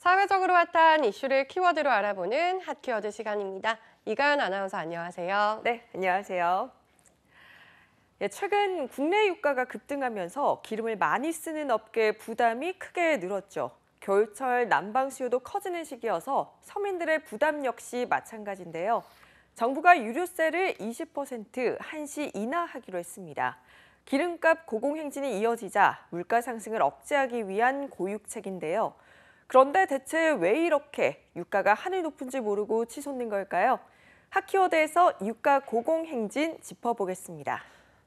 사회적으로 핫한 이슈를 키워드로 알아보는 핫 키워드 시간입니다. 이가연 아나운서 안녕하세요. 네, 안녕하세요. 예, 최근 국내 유가가 급등하면서 기름을 많이 쓰는 업계의 부담이 크게 늘었죠. 겨울철 난방 수요도 커지는 시기여서 서민들의 부담 역시 마찬가지인데요. 정부가 유류세를 20% 한시 인하하기로 했습니다. 기름값 고공행진이 이어지자 물가 상승을 억제하기 위한 고육책인데요. 그런데 대체 왜 이렇게 유가가 하늘 높은지 모르고 치솟는 걸까요? 하키워드에서 유가 고공행진 짚어보겠습니다.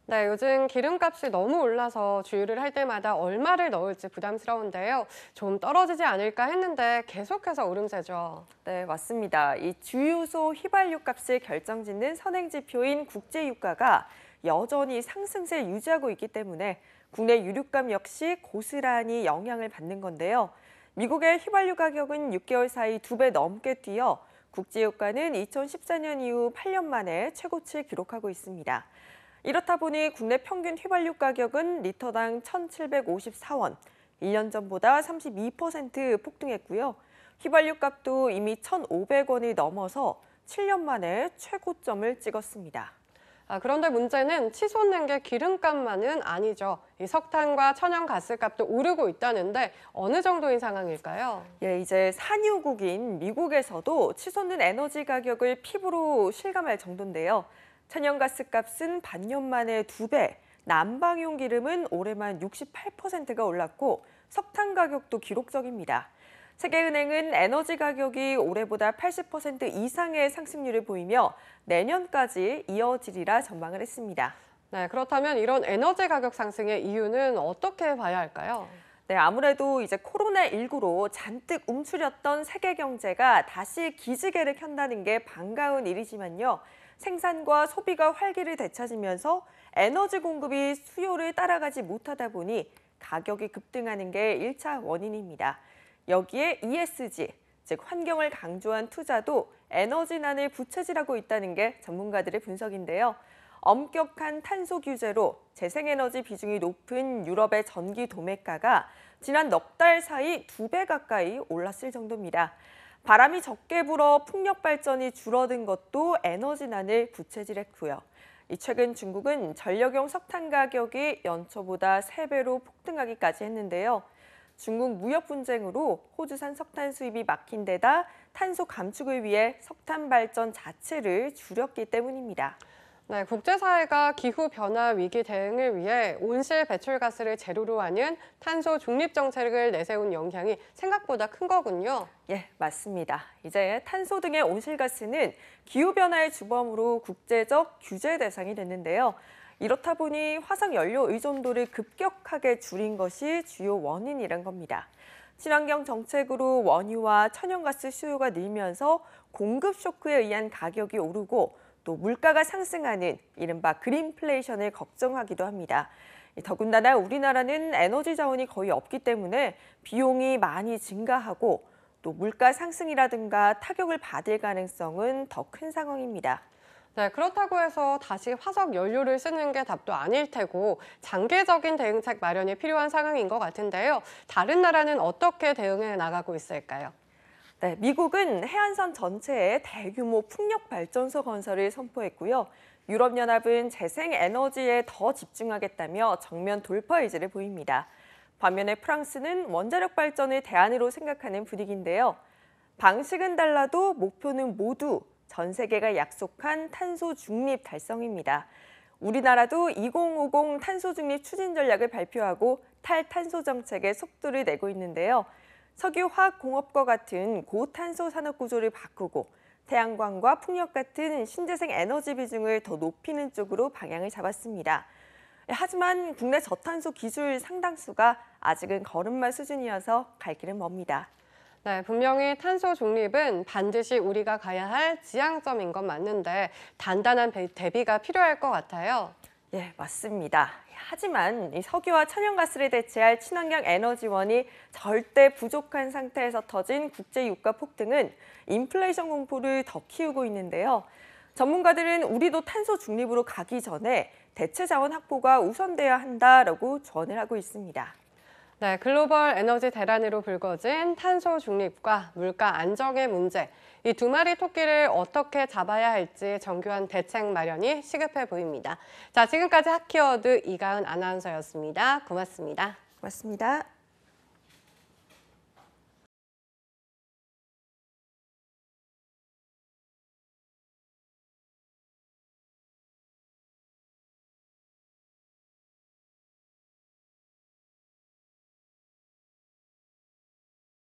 네, 요즘 기름값이 너무 올라서 주유를 할 때마다 얼마를 넣을지 부담스러운데요. 좀 떨어지지 않을까 했는데 계속해서 오름세죠. 네, 맞습니다. 이 주유소 휘발유 값을 결정짓는 선행지표인 국제유가가 여전히 상승세 유지하고 있기 때문에 국내 유류값 역시 고스란히 영향을 받는 건데요. 미국의 휘발유 가격은 6개월 사이 2배 넘게 뛰어 국제유가는 2014년 이후 8년 만에 최고치를 기록하고 있습니다. 이렇다 보니 국내 평균 휘발유 가격은 리터당 1,754원, 1년 전보다 32% 폭등했고요. 휘발유 값도 이미 1,500원이 넘어서 7년 만에 최고점을 찍었습니다. 아, 그런데 문제는 치솟는 게 기름값만은 아니죠. 이 석탄과 천연가스값도 오르고 있다는데 어느 정도인 상황일까요? 예, 이제 산유국인 미국에서도 치솟는 에너지 가격을 피부로 실감할 정도인데요. 천연가스 값은 반년 만에 두배 난방용 기름은 올해만 68%가 올랐고 석탄 가격도 기록적입니다. 세계은행은 에너지 가격이 올해보다 80% 이상의 상승률을 보이며 내년까지 이어지리라 전망을 했습니다. 네, 그렇다면 이런 에너지 가격 상승의 이유는 어떻게 봐야 할까요? 네, 아무래도 이제 코로나19로 잔뜩 움츠렸던 세계 경제가 다시 기지개를 켠다는 게 반가운 일이지만요. 생산과 소비가 활기를 되찾으면서 에너지 공급이 수요를 따라가지 못하다 보니 가격이 급등하는 게 1차 원인입니다. 여기에 ESG, 즉 환경을 강조한 투자도 에너지난을 부채질하고 있다는 게 전문가들의 분석인데요. 엄격한 탄소 규제로 재생에너지 비중이 높은 유럽의 전기 도매가가 지난 넉 달 사이 두 배 가까이 올랐을 정도입니다. 바람이 적게 불어 풍력 발전이 줄어든 것도 에너지난을 부채질했고요. 최근 중국은 전력용 석탄 가격이 연초보다 세배로 폭등하기까지 했는데요. 중국 무역 분쟁으로 호주산 석탄 수입이 막힌 데다 탄소 감축을 위해 석탄 발전 자체를 줄였기 때문입니다. 네, 국제사회가 기후변화 위기 대응을 위해 온실 배출가스를 제로로 하는 탄소 중립 정책을 내세운 영향이 생각보다 큰 거군요. 예, 맞습니다. 이제 탄소 등의 온실가스는 기후변화의 주범으로 국제적 규제 대상이 됐는데요. 이렇다 보니 화석연료 의존도를 급격하게 줄인 것이 주요 원인이란 겁니다. 친환경 정책으로 원유와 천연가스 수요가 늘면서 공급 쇼크에 의한 가격이 오르고 또 물가가 상승하는 이른바 그린플레이션을 걱정하기도 합니다. 더군다나 우리나라는 에너지 자원이 거의 없기 때문에 비용이 많이 증가하고 또 물가 상승이라든가 타격을 받을 가능성은 더 큰 상황입니다. 네, 그렇다고 해서 다시 화석 연료를 쓰는 게 답도 아닐 테고 장기적인 대응책 마련이 필요한 상황인 것 같은데요. 다른 나라는 어떻게 대응해 나가고 있을까요? 네, 미국은 해안선 전체에 대규모 풍력 발전소 건설을 선포했고요. 유럽연합은 재생에너지에 더 집중하겠다며 정면 돌파 의지를 보입니다. 반면에 프랑스는 원자력 발전을 대안으로 생각하는 분위기인데요. 방식은 달라도 목표는 모두 전 세계가 약속한 탄소 중립 달성입니다. 우리나라도 2050 탄소 중립 추진 전략을 발표하고 탈탄소 정책에 속도를 내고 있는데요. 석유 화학 공업과 같은 고탄소 산업 구조를 바꾸고 태양광과 풍력 같은 신재생 에너지 비중을 더 높이는 쪽으로 방향을 잡았습니다. 하지만 국내 저탄소 기술 상당수가 아직은 걸음마 수준이어서 갈 길은 멉니다. 네, 분명히 탄소 중립은 반드시 우리가 가야 할 지향점인 건 맞는데 단단한 대비가 필요할 것 같아요. 예, 맞습니다. 하지만 이 석유와 천연가스를 대체할 친환경 에너지원이 절대 부족한 상태에서 터진 국제 유가 폭등은 인플레이션 공포를 더 키우고 있는데요. 전문가들은 우리도 탄소 중립으로 가기 전에 대체 자원 확보가 우선돼야 한다라고 조언을 하고 있습니다. 네, 글로벌 에너지 대란으로 불거진 탄소 중립과 물가 안정의 문제. 이 두 마리 토끼를 어떻게 잡아야 할지 정교한 대책 마련이 시급해 보입니다. 자, 지금까지 하키워드 이가은 아나운서였습니다. 고맙습니다. 고맙습니다.